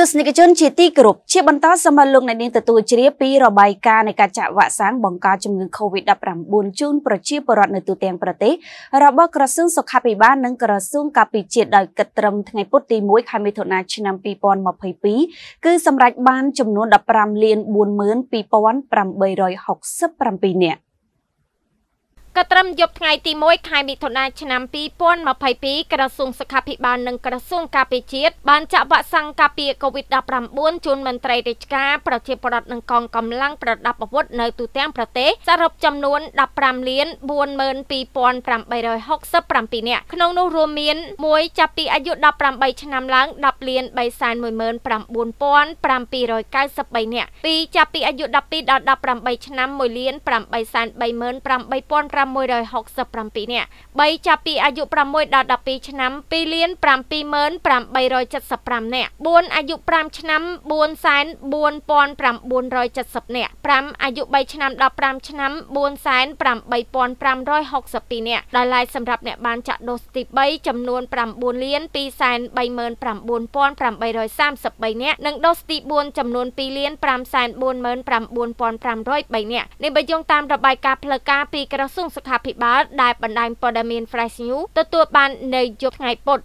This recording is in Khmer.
ទស្សនិកជនជាទីគោរពជាបន្តសម្រាប់លោកអ្នកនាងទទួលជ្រាបពីរបាយការណ៍នៃការចាក់វ៉ាក់សាំងបង្ការជំងឺ Covid-19 ជូនប្រជាពលរដ្ឋនៅទូទាំងប្រទេសរបស់ក្រសួងសុខាភិបាលនិងក្រសួងការពារជាតិដោយគិតត្រឹមថ្ងៃពុធទី1ខែមិថុនាឆ្នាំ2022គឺសម្រេចបានចំនួន15លាន42867នាក់ក៏ត្រឹមយប់ថ្ងៃទី1ខែមិថុនា ឆ្នាំ2022ក្រសួងសុខាភិបាលនិងក្រសួងការពារជាតិបានចាក់វ៉ាក់សាំងការពារ COVID-19 ជូនមន្ត្រីរាជការប្រជាពលរដ្ឋនិងកងកម្លាំងប្រដាប់អាវុធនៅទូទាំងប្រទេសសរុបចំនួន15លាន42867នាក់ក្នុងនោះរួមមានមួយចាប់ពីអាយុ18ឆ្នាំឡើង10លាន319,793នាក់ពីរចាប់ពីអាយុ12ដល់18ឆ្នាំ1លាន838,500 167នាក់3ចាប់ពីអាយុ6ដល់12ឆ្នាំ2លាន75875នាក់4អាយុ5ឆ្នាំ44970នាក់5អាយុ3ឆ្នាំដល់5ឆ្នាំ48562នាក់ដោយឡែកសម្រាប់អ្នកបានចាក់ដូសទី3ចំនួន9លាន239,833នាក់និងដូសទី4ចំនួន2លាន549,503នាក់នេះបើយោងតាមរបាយការណ៍ផ្លូវការពីក្រសួងសុខាភិបាលដែលបណ្ដាញព័ត៌មាន Fresh News ទទួល បាននៅយប់ថ្ងៃពុធ